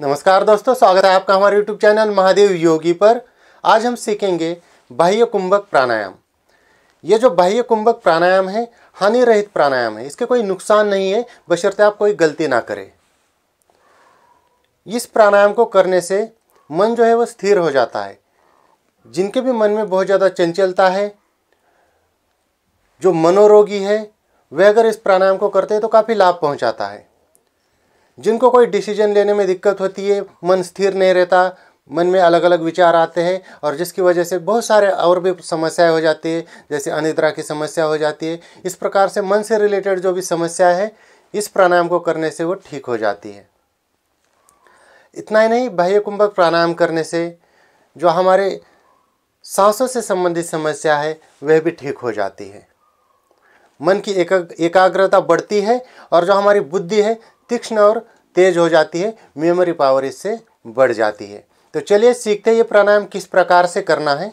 नमस्कार दोस्तों स्वागत है आपका हमारे यूट्यूब चैनल महादेव योगी पर आज हम सीखेंगे बाह्य कुंभक प्राणायाम ये जो बाह्य कुंभक प्राणायाम है हानि रहित प्राणायाम है इसके कोई नुकसान नहीं है बशर्ते आप कोई गलती ना करें इस प्राणायाम को करने से मन जो है वह स्थिर हो जाता है जिनके भी मन में बहुत ज़्यादा चंचलता है जो मनोरोगी है वह अगर इस प्राणायाम को करते हैं तो काफ़ी लाभ पहुंचाता है जिनको कोई डिसीजन लेने में दिक्कत होती है मन स्थिर नहीं रहता मन में अलग अलग विचार आते हैं और जिसकी वजह से बहुत सारे और भी समस्याएं हो जाती है जैसे अनिद्रा की समस्या हो जाती है इस प्रकार से मन से रिलेटेड जो भी समस्या है इस प्राणायाम को करने से वो ठीक हो जाती है इतना ही नहीं बाह्य कुंभक प्राणायाम करने से जो हमारे सांसों से संबंधित समस्या है वह भी ठीक हो जाती है मन की एक, एकाग्रता बढ़ती है और जो हमारी बुद्धि है तीक्ष्ण और तेज हो जाती है मेमोरी पावर इससे बढ़ जाती है तो चलिए सीखते हैं ये प्राणायाम किस प्रकार से करना है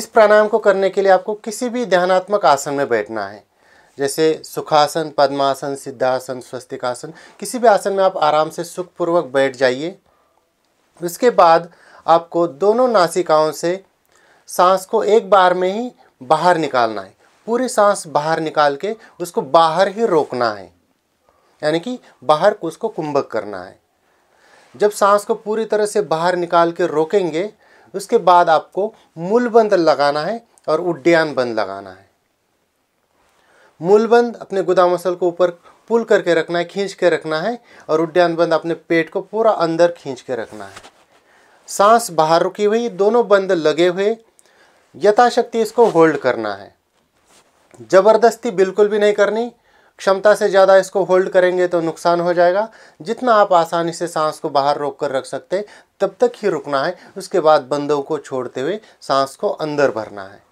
इस प्राणायाम को करने के लिए आपको किसी भी ध्यानात्मक आसन में बैठना है जैसे सुखासन पद्मासन सिद्धासन स्वस्तिकासन किसी भी आसन में आप आराम से सुखपूर्वक बैठ जाइए उसके बाद आपको दोनों नासिकाओं से सांस को एक बार में ही बाहर निकालना है पूरी सांस बाहर निकाल के उसको बाहर ही रोकना है यानी कि बाहर को उसको कुंभक करना है जब सांस को पूरी तरह से बाहर निकाल के रोकेंगे उसके बाद आपको मूलबंद लगाना है और उड्डयन बंद लगाना है मूलबंद अपने गुदा मसल को ऊपर पुल करके रखना है खींच के रखना है और उड्डयन बंद अपने पेट को पूरा अंदर खींच के रखना है सांस बाहर रुकी हुई दोनों बंद लगे हुए यथाशक्ति इसको होल्ड करना है ज़बरदस्ती बिल्कुल भी नहीं करनी क्षमता से ज़्यादा इसको होल्ड करेंगे तो नुकसान हो जाएगा जितना आप आसानी से सांस को बाहर रोक कर रख सकते तब तक ही रुकना है उसके बाद बंदों को छोड़ते हुए सांस को अंदर भरना है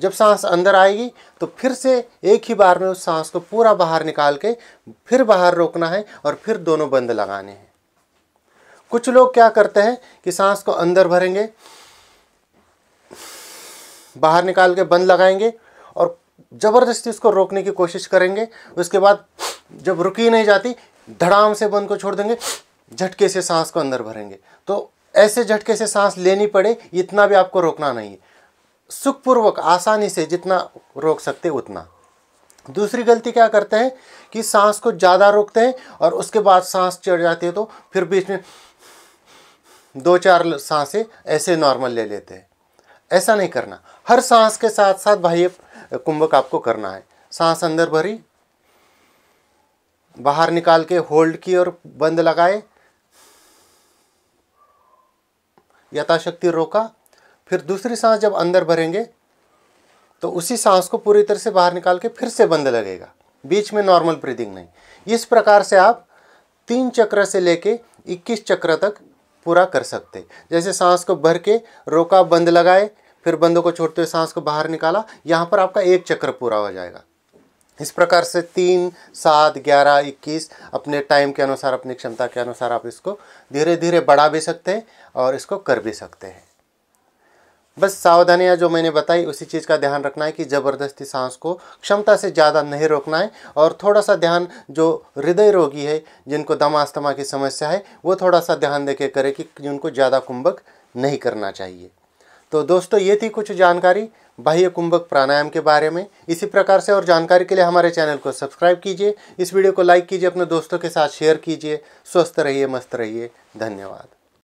जब सांस अंदर आएगी तो फिर से एक ही बार में उस सांस को पूरा बाहर निकाल के फिर बाहर रोकना है और फिर दोनों बंद लगाने हैं कुछ लोग क्या करते हैं कि सांस को अंदर भरेंगे बाहर निकाल के बंद लगाएंगे और ज़बरदस्ती उसको रोकने की कोशिश करेंगे उसके बाद जब रुकी नहीं जाती धड़ाम से बंद को छोड़ देंगे झटके से सांस को अंदर भरेंगे तो ऐसे झटके से सांस लेनी पड़े इतना भी आपको रोकना नहीं है सुखपूर्वक आसानी से जितना रोक सकते उतना दूसरी गलती क्या करते हैं कि सांस को ज़्यादा रोकते हैं और उसके बाद सांस चढ़ जाती है तो फिर बीच में दो चार सांसें ऐसे नॉर्मल ले लेते हैं ऐसा नहीं करना हर सांस के साथ साथ भाई कुंभक आपको करना है सांस अंदर भरी बाहर निकाल के होल्ड की और बंद लगाए यथाशक्ति रोका फिर दूसरी सांस जब अंदर भरेंगे तो उसी सांस को पूरी तरह से बाहर निकाल के फिर से बंद लगेगा बीच में नॉर्मल ब्रीदिंग नहीं इस प्रकार से आप तीन चक्र से लेके 21 चक्र तक पूरा कर सकते जैसे सांस को भर के रोका बंद लगाए फिर बंदों को छोड़ते हुए सांस को बाहर निकाला यहाँ पर आपका एक चक्र पूरा हो जाएगा इस प्रकार से तीन सात ग्यारह इक्कीस अपने टाइम के अनुसार अपनी क्षमता के अनुसार आप इसको धीरे धीरे बढ़ा भी सकते हैं और इसको कर भी सकते हैं बस सावधानियाँ जो मैंने बताई उसी चीज़ का ध्यान रखना है कि ज़बरदस्ती सांस को क्षमता से ज़्यादा नहीं रोकना है और थोड़ा सा ध्यान जो हृदय रोगी है जिनको दमा अस्थमा की समस्या है वो थोड़ा सा ध्यान दे करे कि उनको ज़्यादा कुंभक नहीं करना चाहिए तो दोस्तों ये थी कुछ जानकारी बाह्य कुंभक प्राणायाम के बारे में इसी प्रकार से और जानकारी के लिए हमारे चैनल को सब्सक्राइब कीजिए इस वीडियो को लाइक कीजिए अपने दोस्तों के साथ शेयर कीजिए स्वस्थ रहिए मस्त रहिए धन्यवाद